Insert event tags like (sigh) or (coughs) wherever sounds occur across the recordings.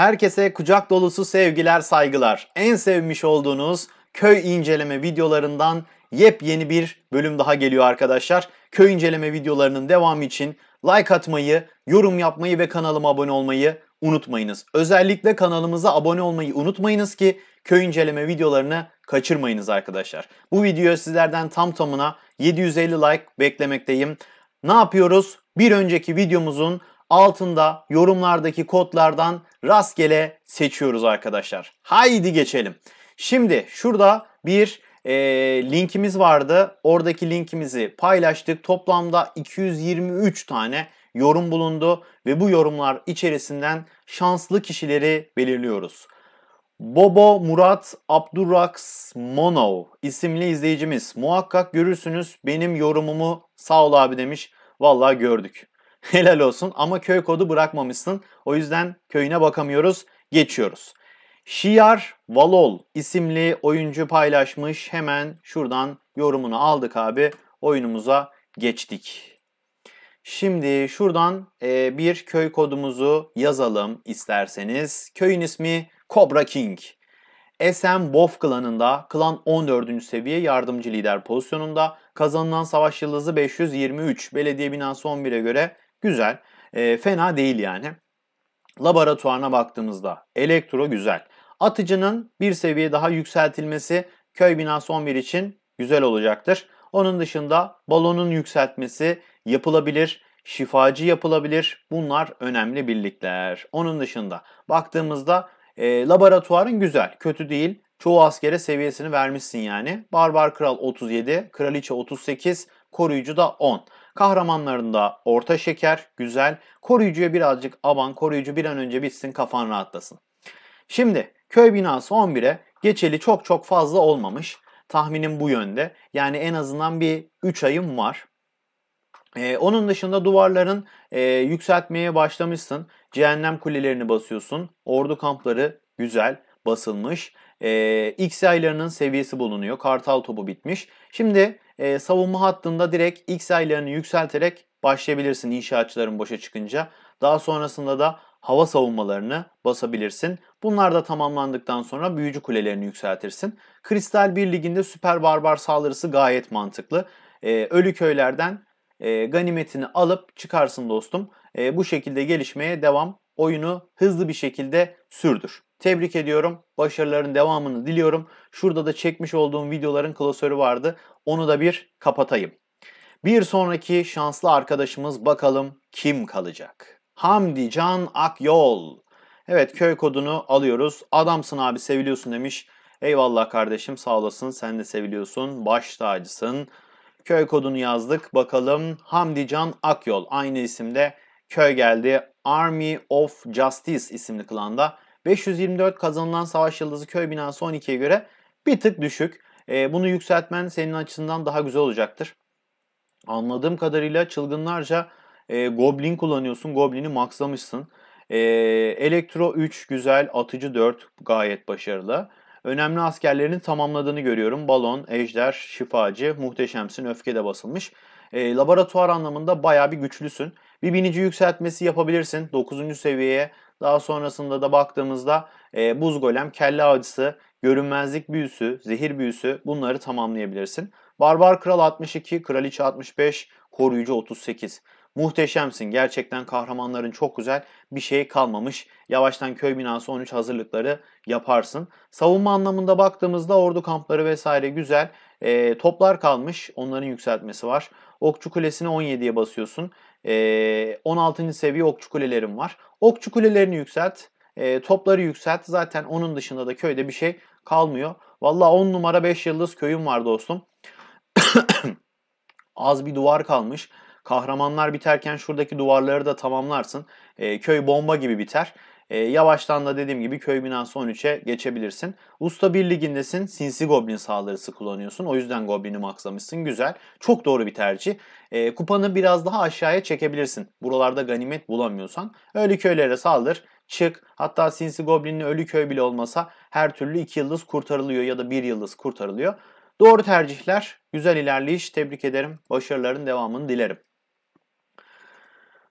Herkese kucak dolusu sevgiler, saygılar. En sevmiş olduğunuz köy inceleme videolarından yepyeni bir bölüm daha geliyor arkadaşlar. Köy inceleme videolarının devamı için like atmayı, yorum yapmayı ve kanalıma abone olmayı unutmayınız. Özellikle kanalımıza abone olmayı unutmayınız ki köy inceleme videolarını kaçırmayınız arkadaşlar. Bu videoya sizlerden tam tamına 750 like beklemekteyim. Ne yapıyoruz? Bir önceki videomuzun altında yorumlardaki kodlardan rastgele seçiyoruz arkadaşlar. Haydi geçelim. Şimdi şurada bir e, linkimiz vardı. Oradaki linkimizi paylaştık. Toplamda 223 tane yorum bulundu ve bu yorumlar içerisinden şanslı kişileri belirliyoruz. Bobo Murat Abdurraks Mono isimli izleyicimiz muhakkak görürsünüz benim yorumumu sağ ol abi demiş. Vallahi gördük. (laughs) Helal olsun ama köy kodu bırakmamışsın. O yüzden köyüne bakamıyoruz. Geçiyoruz. Şiar Valol isimli oyuncu paylaşmış. Hemen şuradan yorumunu aldık abi. Oyunumuza geçtik. Şimdi şuradan e, bir köy kodumuzu yazalım isterseniz. Köyün ismi Cobra King. SM Bof klanında klan 14. seviye yardımcı lider pozisyonunda kazanılan savaş yıldızı 523. Belediye binası 11'e göre Güzel. E, fena değil yani. Laboratuvarına baktığımızda elektro güzel. Atıcının bir seviye daha yükseltilmesi köy binası 11 için güzel olacaktır. Onun dışında balonun yükseltmesi yapılabilir, şifacı yapılabilir. Bunlar önemli birlikler. Onun dışında baktığımızda e, laboratuvarın güzel, kötü değil. Çoğu askere seviyesini vermişsin yani. Barbar Kral 37, Kraliçe 38, Koruyucu da 10. Kahramanlarında orta şeker, güzel. Koruyucuya birazcık aban, koruyucu bir an önce bitsin kafan rahatlasın. Şimdi köy binası 11'e geçeli çok çok fazla olmamış. Tahminim bu yönde. Yani en azından bir 3 ayım var. Ee, onun dışında duvarların e, yükseltmeye başlamışsın. Cehennem kulelerini basıyorsun. Ordu kampları güzel basılmış. Ee, X aylarının seviyesi bulunuyor. Kartal topu bitmiş. Şimdi e, savunma hattında direkt X aylarını yükselterek başlayabilirsin inşaatçıların boşa çıkınca. Daha sonrasında da hava savunmalarını basabilirsin. Bunlar da tamamlandıktan sonra büyücü kulelerini yükseltirsin. Kristal 1 liginde süper barbar saldırısı gayet mantıklı. E, ölü köylerden e, ganimetini alıp çıkarsın dostum. E, bu şekilde gelişmeye devam. Oyunu hızlı bir şekilde sürdür. Tebrik ediyorum. Başarıların devamını diliyorum. Şurada da çekmiş olduğum videoların klasörü vardı. Onu da bir kapatayım. Bir sonraki şanslı arkadaşımız bakalım kim kalacak? Hamdi Can Akyol. Evet köy kodunu alıyoruz. Adamsın abi seviliyorsun demiş. Eyvallah kardeşim sağ olasın sen de seviliyorsun. Baş tacısın. Köy kodunu yazdık. Bakalım Hamdi Can Akyol aynı isimde köy geldi. Army of Justice isimli klanda 524 kazanılan Savaş Yıldızı köy binası 12'ye göre bir tık düşük. E, bunu yükseltmen senin açısından daha güzel olacaktır. Anladığım kadarıyla çılgınlarca e, Goblin kullanıyorsun. Goblin'i maxlamışsın. E, Elektro 3 güzel. Atıcı 4 gayet başarılı. Önemli askerlerini tamamladığını görüyorum. Balon, ejder, şifacı, muhteşemsin, öfke de basılmış. E, laboratuvar anlamında baya bir güçlüsün. Bir binici yükseltmesi yapabilirsin. 9. seviyeye daha sonrasında da baktığımızda e, buz golem, kelle avcısı, görünmezlik büyüsü, zehir büyüsü bunları tamamlayabilirsin. Barbar Kral 62, Kraliçe 65, Koruyucu 38. Muhteşemsin. Gerçekten kahramanların çok güzel. Bir şey kalmamış. Yavaştan köy binası 13 hazırlıkları yaparsın. Savunma anlamında baktığımızda ordu kampları vesaire güzel. E, toplar kalmış. Onların yükseltmesi var. Okçu kulesini 17'ye basıyorsun. E, 16. seviye okçu kulelerim var. Okçu kulelerini yükselt. E, topları yükselt. Zaten onun dışında da köyde bir şey kalmıyor. Valla 10 numara 5 yıldız köyüm var dostum. (coughs) Az bir duvar kalmış. Kahramanlar biterken şuradaki duvarları da tamamlarsın. E, köy bomba gibi biter. E, yavaştan da dediğim gibi köy binası 13'e geçebilirsin. Usta 1 ligindesin. Sinsi Goblin saldırısı kullanıyorsun. O yüzden Goblin'i maksamışsın. Güzel. Çok doğru bir tercih. E, kupanı biraz daha aşağıya çekebilirsin. Buralarda ganimet bulamıyorsan. Ölü köylere saldır. Çık. Hatta Sinsi Goblin'in ölü köy bile olmasa her türlü 2 yıldız kurtarılıyor ya da 1 yıldız kurtarılıyor. Doğru tercihler, güzel ilerleyiş. Tebrik ederim. Başarıların devamını dilerim.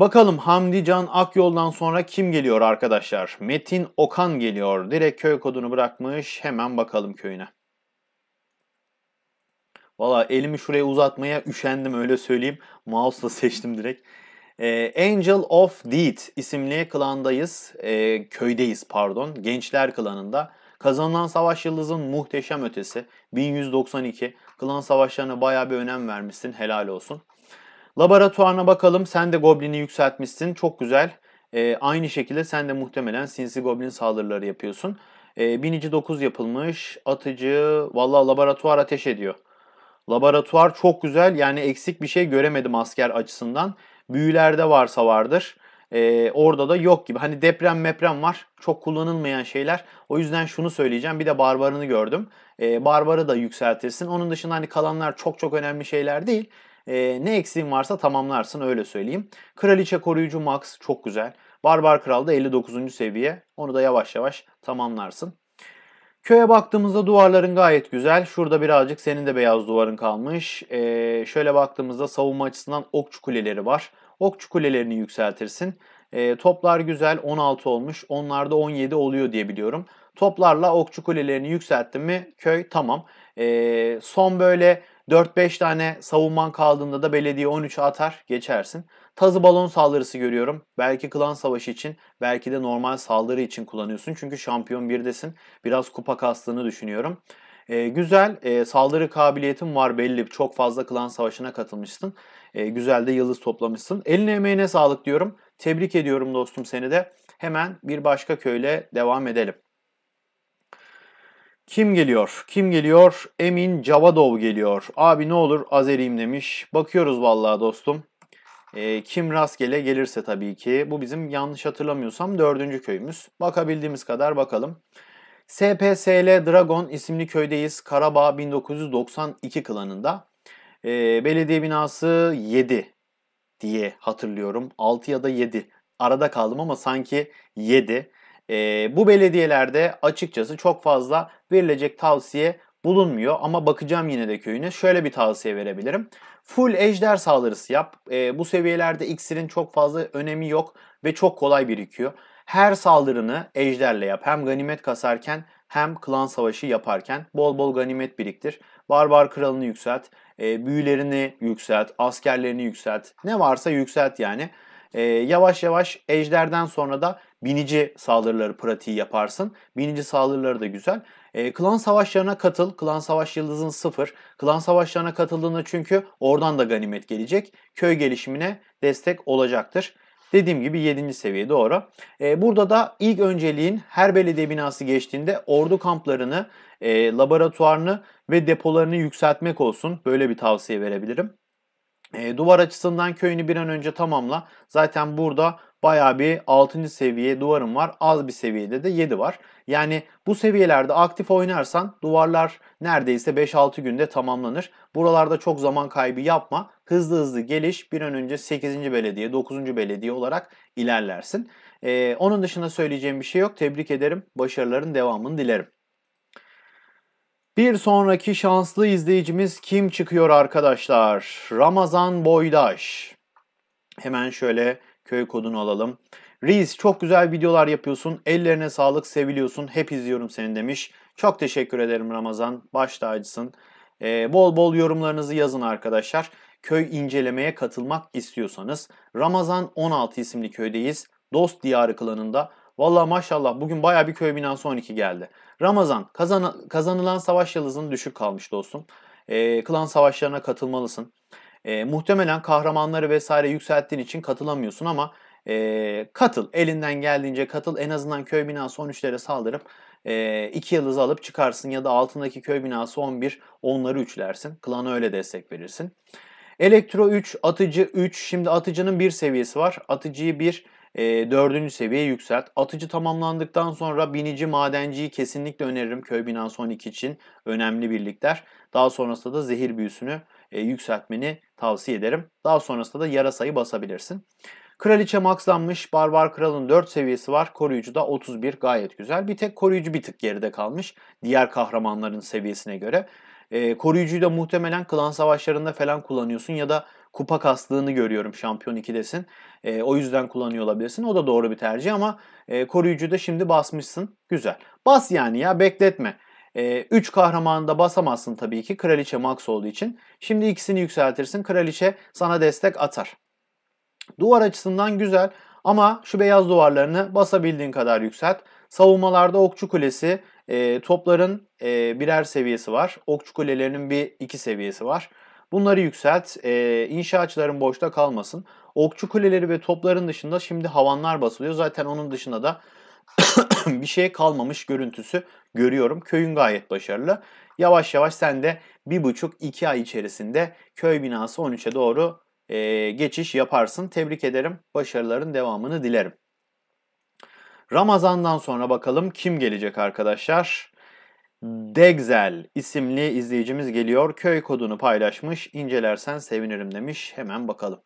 Bakalım Hamdi Can Akyol'dan sonra kim geliyor arkadaşlar? Metin Okan geliyor. Direkt köy kodunu bırakmış. Hemen bakalım köyüne. Valla elimi şuraya uzatmaya üşendim öyle söyleyeyim. Mouse'la seçtim direkt. Ee, Angel of Deed isimli klandayız. Ee, köydeyiz pardon. Gençler klanında. Kazanılan Savaş Yıldız'ın muhteşem ötesi. 1192. Klan savaşlarına baya bir önem vermişsin. Helal olsun. Laboratuvarına bakalım. Sen de Goblin'i yükseltmişsin. Çok güzel. E, aynı şekilde sen de muhtemelen sinsi Goblin saldırıları yapıyorsun. E, binici 9 yapılmış. Atıcı. Valla laboratuvar ateş ediyor. Laboratuvar çok güzel. Yani eksik bir şey göremedim asker açısından. Büyülerde varsa vardır. Ee, orada da yok gibi. Hani deprem meprem var. Çok kullanılmayan şeyler. O yüzden şunu söyleyeceğim. Bir de barbarını gördüm. Ee, barbarı da yükseltirsin. Onun dışında hani kalanlar çok çok önemli şeyler değil e, ne eksiğin varsa tamamlarsın öyle söyleyeyim. Kraliçe koruyucu Max çok güzel. Barbar Kral da 59. seviye. Onu da yavaş yavaş tamamlarsın. Köye baktığımızda duvarların gayet güzel. Şurada birazcık senin de beyaz duvarın kalmış. Ee, şöyle baktığımızda savunma açısından okçu kuleleri var. Okçu kulelerini yükseltirsin. Ee, toplar güzel 16 olmuş. Onlarda 17 oluyor diye biliyorum. Toplarla okçu kulelerini yükselttim mi köy tamam. E, son böyle 4-5 tane savunman kaldığında da belediye 13'e atar geçersin. Tazı balon saldırısı görüyorum. Belki klan savaşı için, belki de normal saldırı için kullanıyorsun. Çünkü şampiyon birdesin. Biraz kupa kastığını düşünüyorum. E, güzel e, saldırı kabiliyetin var belli. Çok fazla klan savaşına katılmışsın. E, güzel de yıldız toplamışsın. Eline emeğine sağlık diyorum. Tebrik ediyorum dostum seni de. Hemen bir başka köyle devam edelim. Kim geliyor? Kim geliyor? Emin Cavadov geliyor. Abi ne olur Azeriyim demiş. Bakıyoruz vallahi dostum. E, kim rastgele gelirse tabii ki. Bu bizim yanlış hatırlamıyorsam dördüncü köyümüz. Bakabildiğimiz kadar bakalım. SPSL Dragon isimli köydeyiz. Karabağ 1992 klanında. E, belediye binası 7 diye hatırlıyorum. 6 ya da 7. Arada kaldım ama sanki 7. E, bu belediyelerde açıkçası çok fazla verilecek tavsiye bulunmuyor ama bakacağım yine de köyüne. Şöyle bir tavsiye verebilirim. Full ejder saldırısı yap. E, bu seviyelerde iksirin çok fazla önemi yok ve çok kolay birikiyor. Her saldırını ejderle yap. Hem ganimet kasarken hem klan savaşı yaparken bol bol ganimet biriktir. Barbar kralını yükselt, e, büyülerini yükselt, askerlerini yükselt. Ne varsa yükselt yani. E, yavaş yavaş ejderden sonra da binici saldırıları pratiği yaparsın. Binici saldırıları da güzel. E, klan savaşlarına katıl. Klan savaş yıldızın sıfır. Klan savaşlarına katıldığında çünkü oradan da ganimet gelecek. Köy gelişimine destek olacaktır. Dediğim gibi 7. seviye doğru. Ee, burada da ilk önceliğin her belediye binası geçtiğinde ordu kamplarını, e, laboratuvarını ve depolarını yükseltmek olsun. Böyle bir tavsiye verebilirim. E, duvar açısından köyünü bir an önce tamamla. Zaten burada baya bir 6. seviye duvarım var. Az bir seviyede de 7 var. Yani bu seviyelerde aktif oynarsan duvarlar neredeyse 5-6 günde tamamlanır. Buralarda çok zaman kaybı yapma. Hızlı hızlı geliş bir an önce 8. belediye, 9. belediye olarak ilerlersin. Ee, onun dışında söyleyeceğim bir şey yok. Tebrik ederim. Başarıların devamını dilerim. Bir sonraki şanslı izleyicimiz kim çıkıyor arkadaşlar? Ramazan Boydaş. Hemen şöyle köy kodunu alalım. Reis çok güzel videolar yapıyorsun. Ellerine sağlık seviliyorsun. Hep izliyorum seni demiş. Çok teşekkür ederim Ramazan. Baş tacısın. Ee, bol bol yorumlarınızı yazın arkadaşlar. Köy incelemeye katılmak istiyorsanız Ramazan 16 isimli köydeyiz. Dost Diyarı klanında Valla maşallah bugün baya bir köy binası 12 geldi. Ramazan kazan, kazanılan savaş yıldızın düşük kalmış dostum. E, klan savaşlarına katılmalısın. E, muhtemelen kahramanları vesaire yükselttiğin için katılamıyorsun ama e, katıl. Elinden geldiğince katıl. En azından köy binası 13'lere saldırıp 2 e, iki yıldızı alıp çıkarsın ya da altındaki köy binası 11 onları üçlersin. Klana öyle destek verirsin. Elektro 3, atıcı 3. Şimdi atıcının bir seviyesi var. Atıcıyı 1 e, 4. seviyeye yükselt. Atıcı tamamlandıktan sonra binici madenciyi kesinlikle öneririm. Köy binası 12 için önemli birlikler. Daha sonrasında da zehir büyüsünü e, yükseltmeni tavsiye ederim. Daha sonrasında da yarasayı basabilirsin. Kraliçe maxlanmış. Barbar Kral'ın 4 seviyesi var. Koruyucu da 31 gayet güzel. Bir tek koruyucu bir tık geride kalmış. Diğer kahramanların seviyesine göre. E, koruyucuyu da muhtemelen klan savaşlarında falan kullanıyorsun ya da kupa kastığını görüyorum şampiyon 2'desin. E, o yüzden kullanıyor olabilirsin. O da doğru bir tercih ama e, koruyucu da şimdi basmışsın. Güzel. Bas yani ya bekletme. 3 e, üç kahramanı da basamazsın tabii ki kraliçe max olduğu için. Şimdi ikisini yükseltirsin. Kraliçe sana destek atar. Duvar açısından güzel ama şu beyaz duvarlarını basabildiğin kadar yükselt. Savunmalarda okçu kulesi, e, topların e, birer seviyesi var. Okçu kulelerinin bir iki seviyesi var. Bunları yükselt, e, inşaatçıların boşta kalmasın. Okçu kuleleri ve topların dışında şimdi havanlar basılıyor. Zaten onun dışında da (coughs) bir şey kalmamış görüntüsü görüyorum. Köyün gayet başarılı. Yavaş yavaş sen de bir buçuk iki ay içerisinde köy binası 13'e doğru e, geçiş yaparsın. Tebrik ederim. Başarıların devamını dilerim. Ramazan'dan sonra bakalım kim gelecek arkadaşlar. Hmm. Degzel isimli izleyicimiz geliyor. Köy kodunu paylaşmış. İncelersen sevinirim demiş. Hemen bakalım.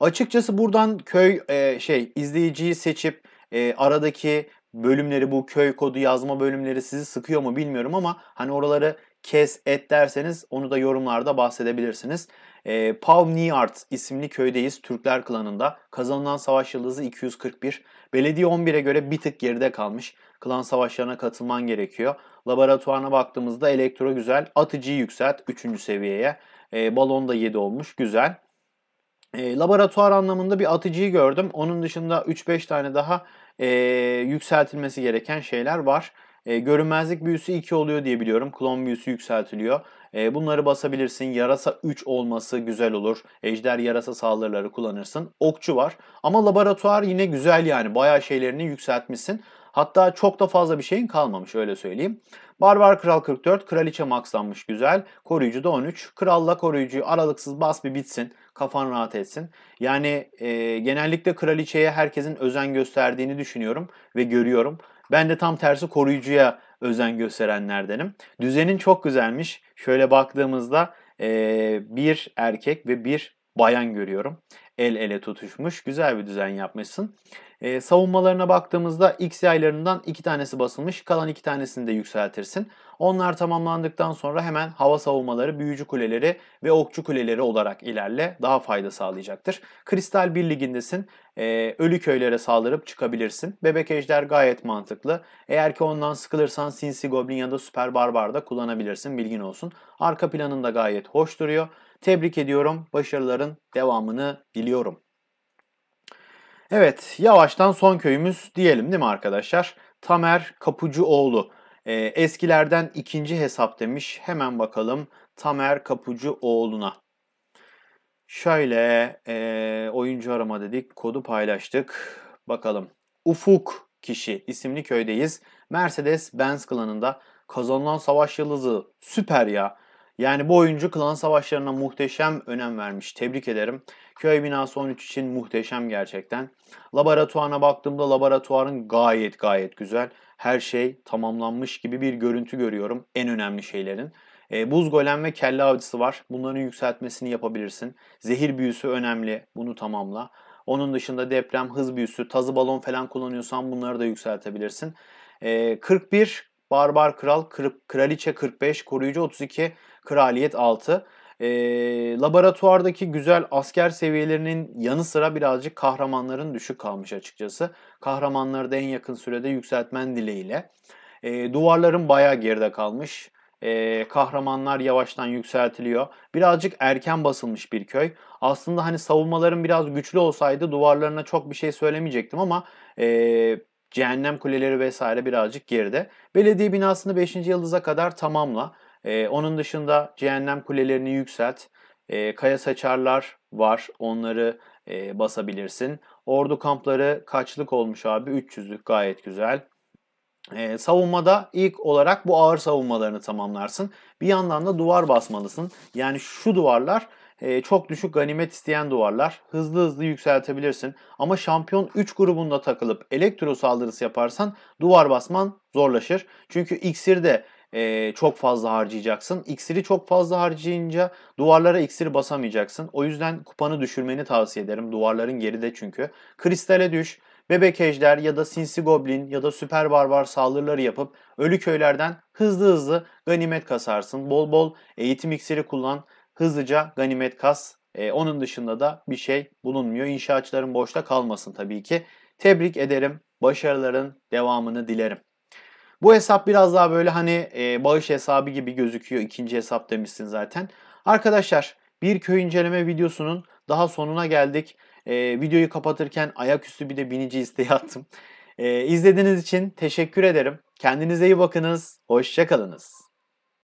Açıkçası buradan köy e, şey izleyiciyi seçip e, aradaki bölümleri bu köy kodu yazma bölümleri sizi sıkıyor mu bilmiyorum ama hani oraları kes et derseniz onu da yorumlarda bahsedebilirsiniz. E, Pavniart isimli köydeyiz Türkler klanında. Kazanılan savaş yıldızı 241. Belediye 11'e göre bir tık geride kalmış. Klan savaşlarına katılman gerekiyor. Laboratuvarına baktığımızda elektro güzel. Atıcıyı yükselt 3. seviyeye. E, balon da 7 olmuş. Güzel. E, laboratuvar anlamında bir atıcıyı gördüm. Onun dışında 3-5 tane daha e, yükseltilmesi gereken şeyler var. E, görünmezlik büyüsü 2 oluyor diye biliyorum. Klon büyüsü yükseltiliyor. E, bunları basabilirsin. Yarasa 3 olması güzel olur. Ejder yarasa saldırıları kullanırsın. Okçu var. Ama laboratuvar yine güzel yani. Bayağı şeylerini yükseltmişsin. Hatta çok da fazla bir şeyin kalmamış öyle söyleyeyim. Barbar Kral 44, Kraliçe maxlanmış güzel. Koruyucu da 13. Kralla koruyucuyu aralıksız bas bir bitsin. Kafan rahat etsin. Yani e, genellikle kraliçeye herkesin özen gösterdiğini düşünüyorum ve görüyorum. Ben de tam tersi koruyucuya özen gösterenlerdenim. Düzenin çok güzelmiş. Şöyle baktığımızda e, bir erkek ve bir bayan görüyorum el ele tutuşmuş. Güzel bir düzen yapmışsın. E, savunmalarına baktığımızda X yaylarından iki tanesi basılmış. Kalan iki tanesini de yükseltirsin. Onlar tamamlandıktan sonra hemen hava savunmaları, büyücü kuleleri ve okçu kuleleri olarak ilerle. Daha fayda sağlayacaktır. Kristal 1 ligindesin. E, ölü köylere saldırıp çıkabilirsin. Bebek ejder gayet mantıklı. Eğer ki ondan sıkılırsan sinsi goblin ya da süper barbar da kullanabilirsin. Bilgin olsun. Arka planında gayet hoş duruyor. Tebrik ediyorum. Başarıların devamını diliyorum. Evet, yavaştan son köyümüz diyelim değil mi arkadaşlar? Tamer Kapucuoğlu. E, ee, eskilerden ikinci hesap demiş. Hemen bakalım Tamer Kapucuoğlu'na. Şöyle e, oyuncu arama dedik, kodu paylaştık. Bakalım. Ufuk kişi isimli köydeyiz. Mercedes-Benz klanında kazanılan savaş yıldızı süper ya. Yani bu oyuncu klan savaşlarına muhteşem önem vermiş. Tebrik ederim. Köy binası 13 için muhteşem gerçekten. Laboratuvarına baktığımda laboratuvarın gayet gayet güzel. Her şey tamamlanmış gibi bir görüntü görüyorum en önemli şeylerin. E, buz golem ve kelle avcısı var. Bunların yükseltmesini yapabilirsin. Zehir büyüsü önemli. Bunu tamamla. Onun dışında deprem, hız büyüsü, tazı balon falan kullanıyorsan bunları da yükseltebilirsin. E, 41 Barbar Kral, Kraliçe 45, Koruyucu 32, Kraliyet 6. E, laboratuvardaki güzel asker seviyelerinin yanı sıra birazcık kahramanların düşük kalmış açıkçası. Kahramanları da en yakın sürede yükseltmen dileğiyle. E, duvarların bayağı geride kalmış. E, kahramanlar yavaştan yükseltiliyor. Birazcık erken basılmış bir köy. Aslında hani savunmaların biraz güçlü olsaydı duvarlarına çok bir şey söylemeyecektim ama... E, Cehennem kuleleri vesaire birazcık geride. Belediye binasını 5. yıldıza kadar tamamla. Ee, onun dışında cehennem kulelerini yükselt. Ee, kaya saçarlar var. Onları e, basabilirsin. Ordu kampları kaçlık olmuş abi? 300'lük gayet güzel. Ee, savunmada ilk olarak bu ağır savunmalarını tamamlarsın. Bir yandan da duvar basmalısın. Yani şu duvarlar çok düşük ganimet isteyen duvarlar. Hızlı hızlı yükseltebilirsin. Ama şampiyon 3 grubunda takılıp elektro saldırısı yaparsan duvar basman zorlaşır. Çünkü iksir de çok fazla harcayacaksın. İksiri çok fazla harcayınca duvarlara iksir basamayacaksın. O yüzden kupanı düşürmeni tavsiye ederim. Duvarların geride çünkü. Kristale düş. Bebek ejder ya da sinsi goblin ya da süper barbar saldırıları yapıp ölü köylerden hızlı hızlı ganimet kasarsın. Bol bol eğitim iksiri kullan hızlıca ganimet kas. E, onun dışında da bir şey bulunmuyor. İnşaatçıların boşta kalmasın tabii ki. Tebrik ederim. Başarıların devamını dilerim. Bu hesap biraz daha böyle hani e, bağış hesabı gibi gözüküyor. İkinci hesap demişsin zaten. Arkadaşlar bir köy inceleme videosunun daha sonuna geldik. E, videoyu kapatırken ayaküstü bir de binici isteği (laughs) attım. E, izlediğiniz için teşekkür ederim. Kendinize iyi bakınız. Hoşçakalınız.